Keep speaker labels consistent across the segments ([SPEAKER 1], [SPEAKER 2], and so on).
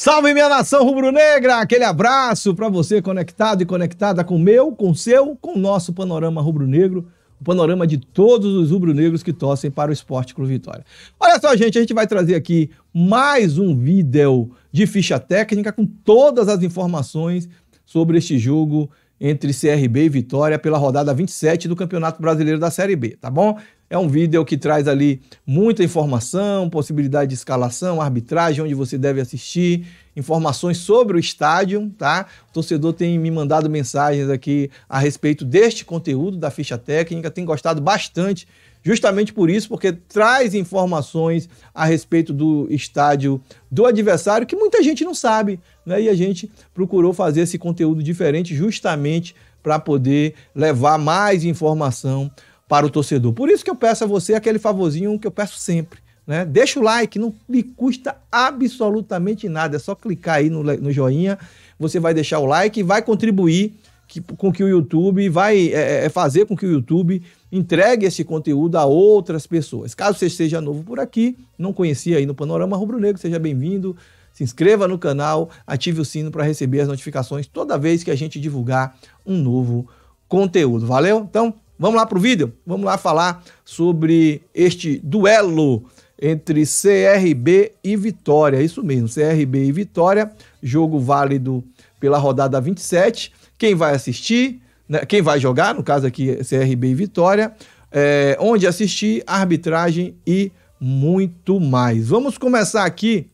[SPEAKER 1] Salve minha nação rubro-negra! Aquele abraço para você conectado e conectada com o meu, com o seu, com o nosso panorama rubro-negro, o panorama de todos os rubro-negros que torcem para o Esporte Clube Vitória. Olha só, gente, a gente vai trazer aqui mais um vídeo de ficha técnica com todas as informações sobre este jogo entre CRB e Vitória pela rodada 27 do Campeonato Brasileiro da Série B, tá bom? É um vídeo que traz ali muita informação, possibilidade de escalação, arbitragem, onde você deve assistir, informações sobre o estádio, tá? O torcedor tem me mandado mensagens aqui a respeito deste conteúdo da ficha técnica, tem gostado bastante, justamente por isso, porque traz informações a respeito do estádio do adversário que muita gente não sabe né? E a gente procurou fazer esse conteúdo diferente justamente para poder levar mais informação para o torcedor. Por isso que eu peço a você aquele favorzinho que eu peço sempre. Né? Deixa o like, não lhe custa absolutamente nada. É só clicar aí no, no joinha, você vai deixar o like e vai contribuir que, com que o YouTube vai é, é, é fazer com que o YouTube entregue esse conteúdo a outras pessoas. Caso você esteja novo por aqui, não conhecia aí no Panorama Rubro Negro, seja bem-vindo se inscreva no canal, ative o sino para receber as notificações toda vez que a gente divulgar um novo conteúdo. Valeu? Então, vamos lá para o vídeo? Vamos lá falar sobre este duelo entre CRB e Vitória. Isso mesmo, CRB e Vitória, jogo válido pela rodada 27. Quem vai assistir, né? quem vai jogar, no caso aqui CRB e Vitória, é, onde assistir, arbitragem e muito mais. Vamos começar aqui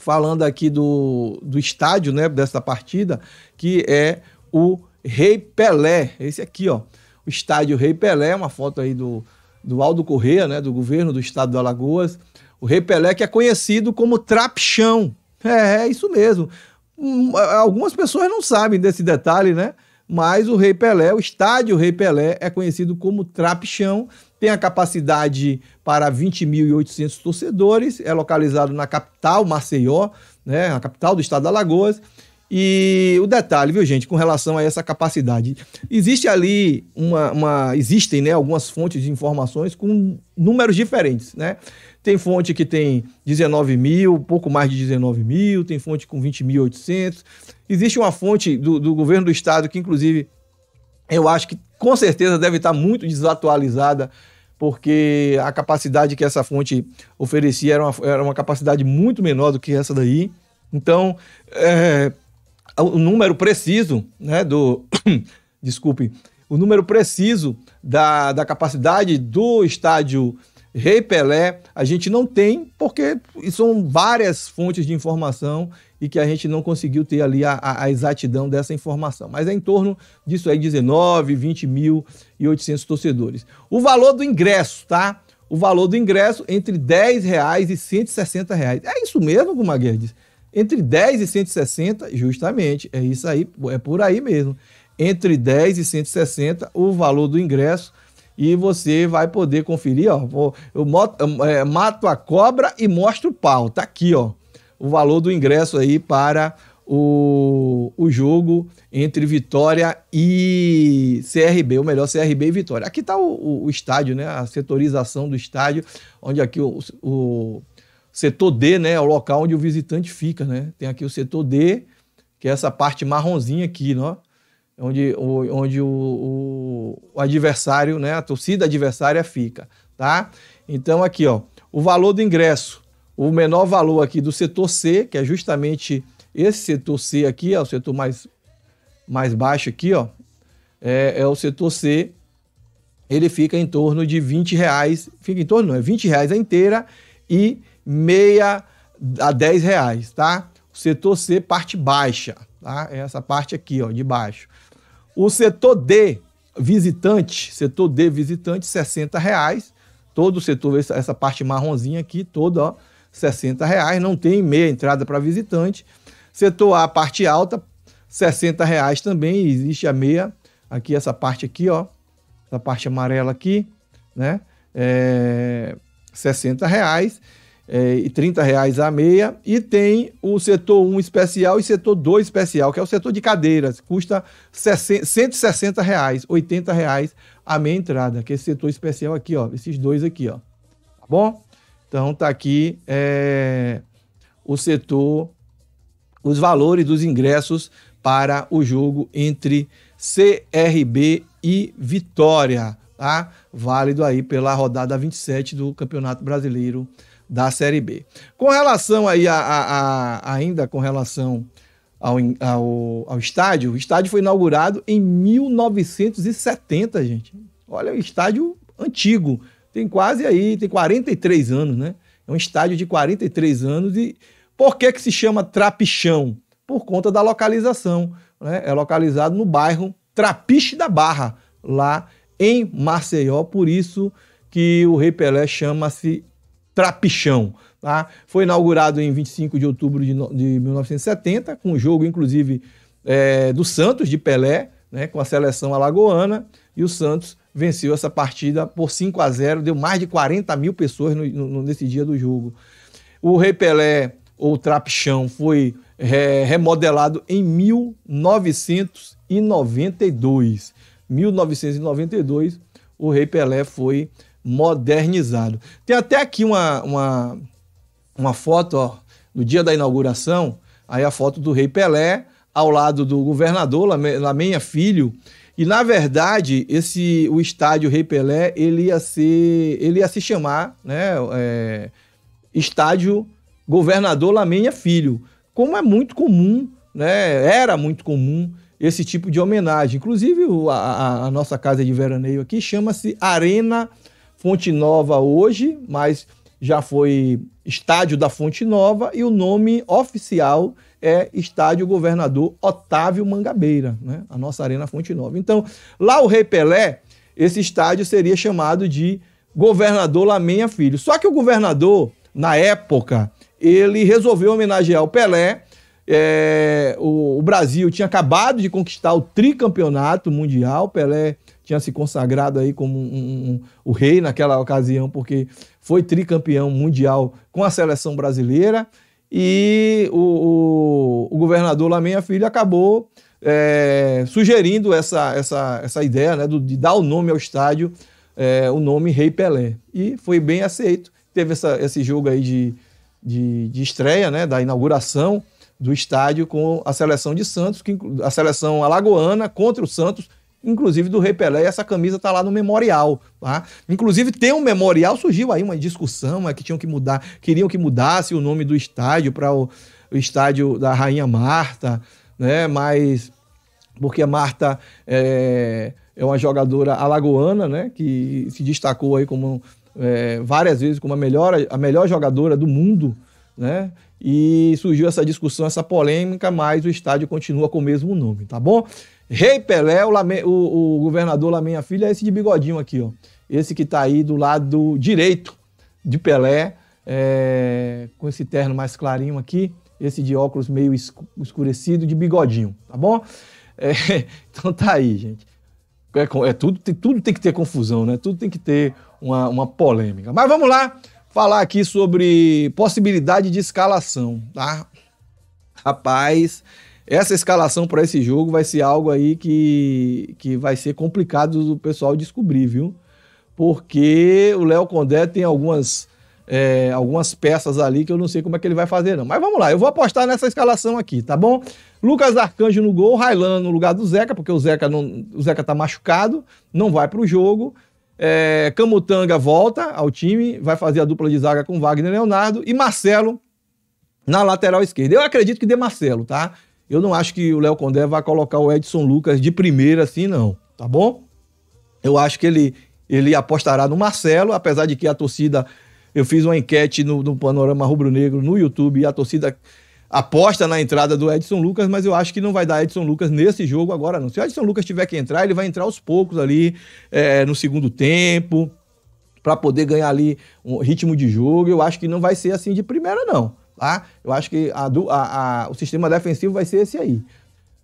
[SPEAKER 1] falando aqui do, do estádio, né, dessa partida, que é o Rei Pelé, esse aqui, ó, o estádio Rei Pelé, uma foto aí do, do Aldo Corrêa, né, do governo do estado do Alagoas, o Rei Pelé que é conhecido como Trapchão, é, é isso mesmo, hum, algumas pessoas não sabem desse detalhe, né, mas o Rei Pelé, o estádio Rei Pelé é conhecido como Trapchão, tem a capacidade para 20.800 torcedores, é localizado na capital, Maceió, né, a capital do estado da Lagoas. E o detalhe, viu, gente, com relação a essa capacidade. Existe ali uma. uma existem né, algumas fontes de informações com números diferentes, né? Tem fonte que tem 19 mil, pouco mais de 19 mil, tem fonte com 20.800. Existe uma fonte do, do governo do estado que, inclusive, eu acho que com certeza deve estar muito desatualizada porque a capacidade que essa fonte oferecia era uma, era uma capacidade muito menor do que essa daí. Então, é, o número preciso né, do. desculpe. O número preciso da, da capacidade do estádio Rei Pelé, a gente não tem, porque são várias fontes de informação e que a gente não conseguiu ter ali a, a exatidão dessa informação. Mas é em torno disso aí, 19, 20 mil e 800 torcedores. O valor do ingresso, tá? O valor do ingresso entre 10 reais e 160 reais. É isso mesmo, Gumaguerdes? Entre 10 e 160, justamente, é isso aí, é por aí mesmo. Entre 10 e 160, o valor do ingresso e você vai poder conferir, ó. Eu é, mato a cobra e mostro o pau. Tá aqui, ó, o valor do ingresso aí para o, o jogo entre Vitória e CRB, ou melhor, CRB e Vitória. Aqui está o, o, estádio, né? A setorização do estádio, onde aqui o, o setor D, né? É o local onde o visitante fica, né? Tem aqui o setor D, que é essa parte marronzinha aqui, né, ó onde, onde o, o, o adversário, né, a torcida adversária fica, tá? Então aqui, ó, o valor do ingresso, o menor valor aqui do setor C, que é justamente esse setor C aqui, ó, o setor mais, mais baixo aqui, ó, é, é o setor C, ele fica em torno de 20 reais, fica em torno, não, é 20 reais a inteira e meia a 10 reais, tá? O setor C, parte baixa, tá? É essa parte aqui, ó, de baixo. O setor D, visitante, setor D, visitante, 60 reais. Todo o setor, essa parte marronzinha aqui, toda, ó, 60 reais. Não tem meia entrada para visitante. Setor A, parte alta, 60 reais também. Existe a meia, aqui, essa parte aqui, ó. Essa parte amarela aqui, né? É, 60 reais é, e 30 reais a meia e tem o setor 1 especial e setor 2 especial, que é o setor de cadeiras, custa 60, 160 reais, 80 reais a meia entrada, que é esse setor especial aqui, ó, esses dois aqui, ó, tá bom? Então tá aqui é, o setor, os valores dos ingressos para o jogo entre CRB e Vitória, tá? Válido aí pela rodada 27 do Campeonato Brasileiro da Série B. Com relação aí a, a, a ainda com relação ao, ao, ao, estádio, o estádio foi inaugurado em 1970, gente. Olha, o é estádio antigo, tem quase aí, tem 43 anos, né? É um estádio de 43 anos e por que que se chama Trapichão? Por conta da localização, né? É localizado no bairro Trapiche da Barra, lá em Maceió, por isso que o Rei Pelé chama-se trapichão. Tá? Foi inaugurado em 25 de outubro de, de 1970, com o jogo, inclusive, é, do Santos, de Pelé, né, com a seleção alagoana, e o Santos venceu essa partida por 5 a 0 deu mais de 40 mil pessoas no, no, nesse dia do jogo. O Rei Pelé, ou Trapichão, foi é, remodelado em 1992. 1992, o Rei Pelé foi modernizado. Tem até aqui uma, uma, uma foto, ó, no dia da inauguração, aí a foto do Rei Pelé ao lado do governador Lamenha Filho. E na verdade, esse o estádio Rei Pelé, ele ia ser, ele ia se chamar, né, é, estádio Governador Lamenha Filho, como é muito comum, né, era muito comum esse tipo de homenagem. Inclusive, a, a, a nossa casa de veraneio aqui chama-se Arena Fonte Nova hoje, mas já foi Estádio da Fonte Nova e o nome oficial é Estádio Governador Otávio Mangabeira, né? a nossa Arena Fonte Nova. Então, lá o Rei Pelé, esse estádio seria chamado de Governador Lameia Filho. Só que o governador, na época, ele resolveu homenagear o Pelé. É, o, o Brasil tinha acabado de conquistar o tricampeonato mundial, Pelé tinha se consagrado aí como um, um, um, o rei naquela ocasião, porque foi tricampeão mundial com a seleção brasileira. E o, o, o governador Lameia Filho acabou é, sugerindo essa, essa, essa ideia né, do, de dar o nome ao estádio, é, o nome Rei Pelé. E foi bem aceito. Teve essa, esse jogo aí de, de, de estreia, né, da inauguração do estádio com a seleção de Santos, que, a seleção alagoana contra o Santos, inclusive do Rei Pelé, e essa camisa está lá no memorial. Tá? Inclusive, tem um memorial, surgiu aí uma discussão é, que tinham que mudar, queriam que mudasse o nome do estádio para o, o, estádio da Rainha Marta, né? Mas porque a Marta é, é uma jogadora alagoana, né? Que se destacou aí como é, várias vezes como a melhor, a melhor jogadora do mundo, né? E surgiu essa discussão, essa polêmica, mas o estádio continua com o mesmo nome, tá bom? Rei Pelé, o, lame, o, o governador lá, minha filha, é esse de bigodinho aqui, ó. Esse que tá aí do lado direito de Pelé, é, com esse terno mais clarinho aqui, esse de óculos meio escurecido, de bigodinho, tá bom? É, então tá aí, gente. É, é, tudo, tem, tudo tem que ter confusão, né? Tudo tem que ter uma, uma polêmica. Mas vamos lá falar aqui sobre possibilidade de escalação, tá? Rapaz, essa escalação para esse jogo vai ser algo aí que, que vai ser complicado do pessoal descobrir, viu? Porque o Léo Condé tem algumas, é, algumas peças ali que eu não sei como é que ele vai fazer, não. Mas vamos lá, eu vou apostar nessa escalação aqui, tá bom? Lucas Arcanjo no gol, Railan no lugar do Zeca, porque o Zeca, não, o Zeca tá machucado, não vai para o jogo. É, Camutanga volta ao time, vai fazer a dupla de zaga com Wagner e Leonardo e Marcelo na lateral esquerda. Eu acredito que dê Marcelo, tá? Eu não acho que o Léo Condé vai colocar o Edson Lucas de primeira assim, não, tá bom? Eu acho que ele, ele apostará no Marcelo, apesar de que a torcida. Eu fiz uma enquete no, no Panorama Rubro Negro no YouTube e a torcida aposta na entrada do Edson Lucas, mas eu acho que não vai dar Edson Lucas nesse jogo agora, não. Se o Edson Lucas tiver que entrar, ele vai entrar aos poucos ali é, no segundo tempo, para poder ganhar ali um ritmo de jogo. Eu acho que não vai ser assim de primeira, não. Tá? Eu acho que a, a, a, o sistema defensivo vai ser esse aí.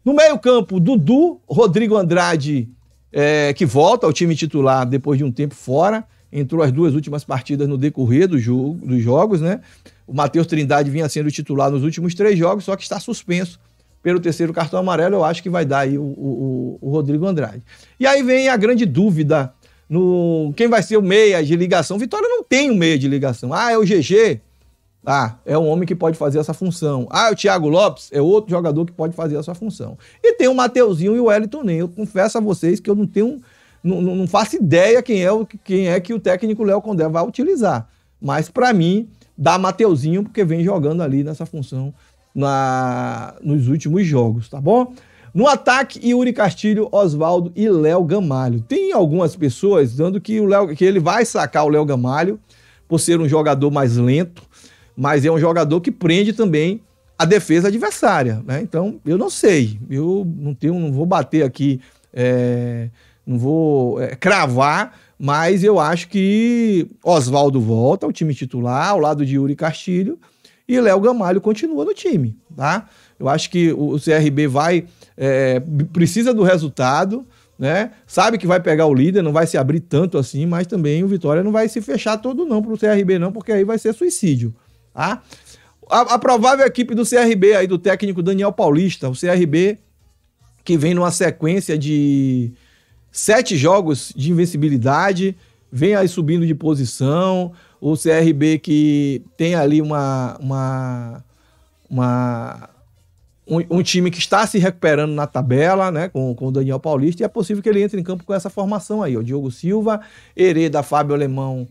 [SPEAKER 1] No meio-campo, Dudu, Rodrigo Andrade, é, que volta ao time titular depois de um tempo fora. Entrou as duas últimas partidas no decorrer do jogo, dos jogos, né? O Matheus Trindade vinha sendo titular nos últimos três jogos, só que está suspenso pelo terceiro cartão amarelo. Eu acho que vai dar aí o, o, o Rodrigo Andrade. E aí vem a grande dúvida no quem vai ser o meia de ligação. Vitória não tem um meia de ligação. Ah, é o GG. Ah, é um homem que pode fazer essa função. Ah, é o Thiago Lopes é outro jogador que pode fazer essa função. E tem o Mateuzinho e o Wellington Ney. Eu confesso a vocês que eu não tenho, não, não faço ideia quem é, quem é que o técnico Léo Condé vai utilizar. Mas para mim, dá Mateuzinho porque vem jogando ali nessa função na, nos últimos jogos, tá bom? No ataque, Yuri Castilho, Oswaldo e Léo Gamalho. Tem algumas pessoas dando que, o Léo, que ele vai sacar o Léo Gamalho por ser um jogador mais lento, mas é um jogador que prende também a defesa adversária. Né? Então, eu não sei. Eu não tenho, não vou bater aqui, é, não vou é, cravar, mas eu acho que Oswaldo volta ao time titular, ao lado de Yuri Castilho, e Léo Gamalho continua no time. Tá? Eu acho que o CRB vai. É, precisa do resultado. Né? Sabe que vai pegar o líder, não vai se abrir tanto assim, mas também o Vitória não vai se fechar todo não para o CRB não, porque aí vai ser suicídio. Tá? A, a provável equipe do CRB aí, do técnico Daniel Paulista, o CRB que vem numa sequência de sete jogos de invencibilidade, vem aí subindo de posição, o CRB que tem ali uma, uma, uma um, um, time que está se recuperando na tabela, né, com, com o Daniel Paulista, e é possível que ele entre em campo com essa formação aí, o Diogo Silva, Hereda, Fábio Alemão,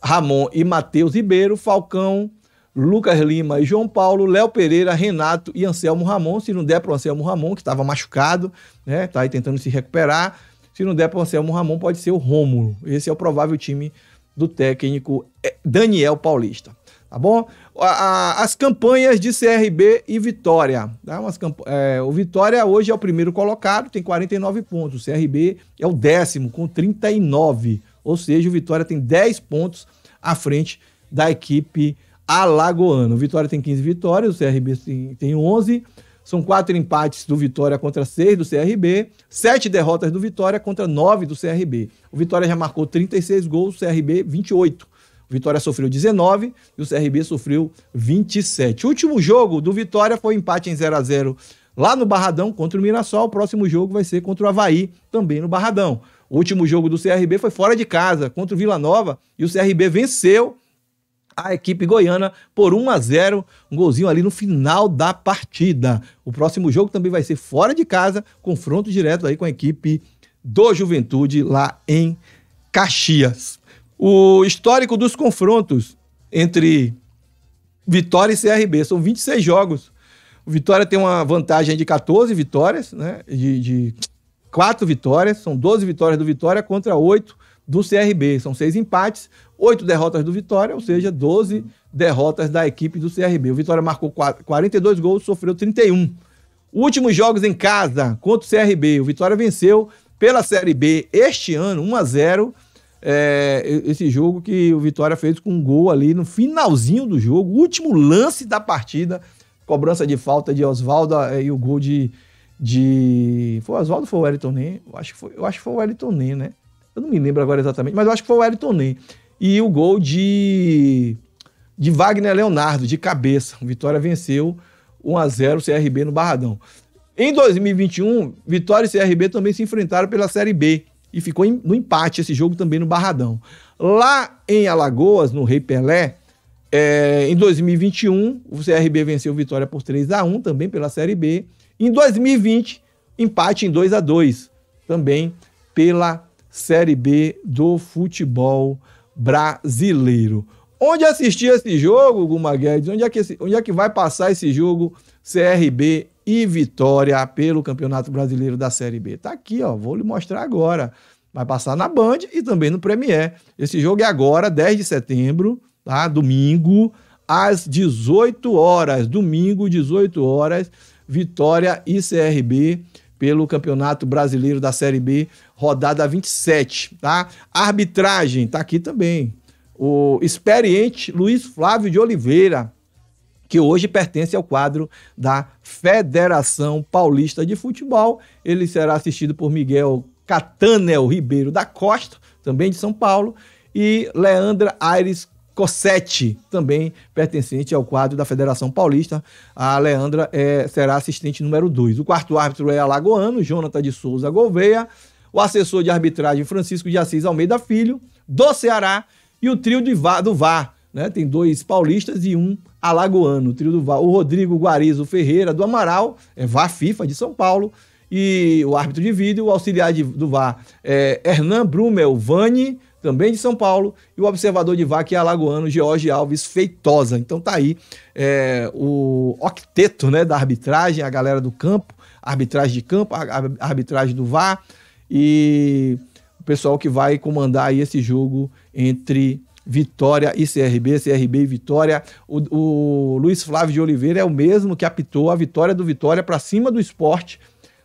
[SPEAKER 1] Ramon e Matheus Ribeiro, Falcão, Lucas Lima e João Paulo, Léo Pereira, Renato e Anselmo Ramon. Se não der para o Anselmo Ramon, que estava machucado, né? está aí tentando se recuperar. Se não der para o Anselmo Ramon, pode ser o Rômulo. Esse é o provável time do técnico eh, Daniel Paulista. Tá bom? as campanhas de CRB e Vitória. Tá? Umas é, o Vitória hoje é o primeiro colocado, tem 49 pontos. O CRB é o décimo, com 39. Ou seja, o Vitória tem 10 pontos à frente da equipe alagoano. Vitória tem 15 vitórias, o CRB tem, tem 11. São quatro empates do Vitória contra seis do CRB, sete derrotas do Vitória contra nove do CRB. O Vitória já marcou 36 gols, o CRB 28. O Vitória sofreu 19 e o CRB sofreu 27. O último jogo do Vitória foi empate em 0 a 0 lá no Barradão contra o Mirassol. O próximo jogo vai ser contra o Havaí, também no Barradão. O último jogo do CRB foi fora de casa, contra o Vila Nova, e o CRB venceu a equipe goiana por 1 a 0, um golzinho ali no final da partida. O próximo jogo também vai ser fora de casa, confronto direto aí com a equipe do Juventude lá em Caxias. O histórico dos confrontos entre Vitória e CRB são 26 jogos. O Vitória tem uma vantagem de 14 vitórias, né? De, de 4 vitórias, são 12 vitórias do Vitória contra 8 do CRB. São seis empates, oito derrotas do Vitória, ou seja, 12 derrotas da equipe do CRB. O Vitória marcou 42 gols, sofreu 31. Últimos jogos em casa contra o CRB. O Vitória venceu pela Série B este ano, 1 a 0 é, esse jogo que o Vitória fez com um gol ali no finalzinho do jogo, último lance da partida, cobrança de falta de Oswaldo é, e o gol de. de foi Oswaldo ou foi o Wellington né Eu acho que foi, eu acho que foi o Wellington Nem, né? Eu não me lembro agora exatamente, mas eu acho que foi o Wellington Nen. E o gol de, de Wagner Leonardo, de cabeça. O Vitória venceu 1 a 0 o CRB no Barradão. Em 2021, Vitória e CRB também se enfrentaram pela Série B e ficou em, no empate esse jogo também no Barradão. Lá em Alagoas, no Rei Pelé, é, em 2021, o CRB venceu Vitória por 3 a 1 também pela Série B. Em 2020, empate em 2 a 2 também pela Série B do futebol brasileiro. Onde assistir esse jogo, Gumaguedes? Onde, é que esse, onde é que vai passar esse jogo CRB e Vitória pelo Campeonato Brasileiro da Série B? Tá aqui, ó, vou lhe mostrar agora. Vai passar na Band e também no Premier. Esse jogo é agora, 10 de setembro, tá? Domingo, às 18 horas. Domingo, 18 horas, Vitória e CRB pelo Campeonato Brasileiro da Série B, rodada 27, tá? Arbitragem, tá aqui também. O experiente Luiz Flávio de Oliveira, que hoje pertence ao quadro da Federação Paulista de Futebol. Ele será assistido por Miguel Catanel Ribeiro da Costa, também de São Paulo, e Leandra Aires Cossete, também pertencente ao quadro da Federação Paulista. A Leandra é, será assistente número 2. O quarto árbitro é alagoano, Jonathan de Souza Gouveia. O assessor de arbitragem, Francisco de Assis Almeida Filho, do Ceará. E o trio VAR, do VAR, né? tem dois paulistas e um alagoano. O trio do VAR, o Rodrigo Guarizo Ferreira, do Amaral, é VAR FIFA de São Paulo. E o árbitro de vídeo, o auxiliar de, do VAR, é Hernan Brumel Vani, também de São Paulo, e o observador de vaca e é alagoano George Alves Feitosa. Então tá aí é, o octeto né, da arbitragem, a galera do campo, arbitragem de campo, a, a arbitragem do VAR e o pessoal que vai comandar aí esse jogo entre Vitória e CRB, CRB e Vitória. O, o Luiz Flávio de Oliveira é o mesmo que apitou a vitória do Vitória para cima do esporte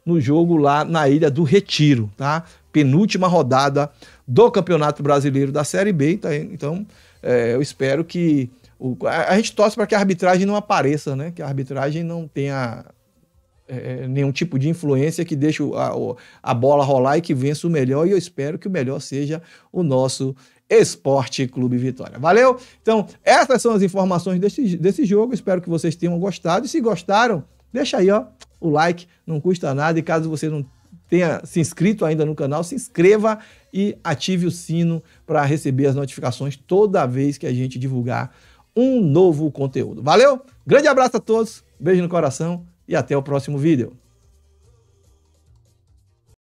[SPEAKER 1] no jogo lá na Ilha do Retiro, tá? Penúltima rodada do Campeonato Brasileiro da Série B. Tá? Então, é, eu espero que. O, a, a, gente torce para que a arbitragem não apareça, né? Que a arbitragem não tenha é, é nenhum tipo de influência que deixe a, a bola rolar e que vença o melhor. E eu espero que o melhor seja o nosso Esporte Clube Vitória. Valeu? Então, essas são as informações desse, desse jogo. Espero que vocês tenham gostado. E se gostaram, deixa aí, ó, o like não custa nada e caso você não tenha se inscrito ainda no canal, se inscreva e ative o sino para receber as notificações toda vez que a gente divulgar um novo conteúdo. Valeu? Grande abraço a todos, beijo no coração e até o próximo vídeo.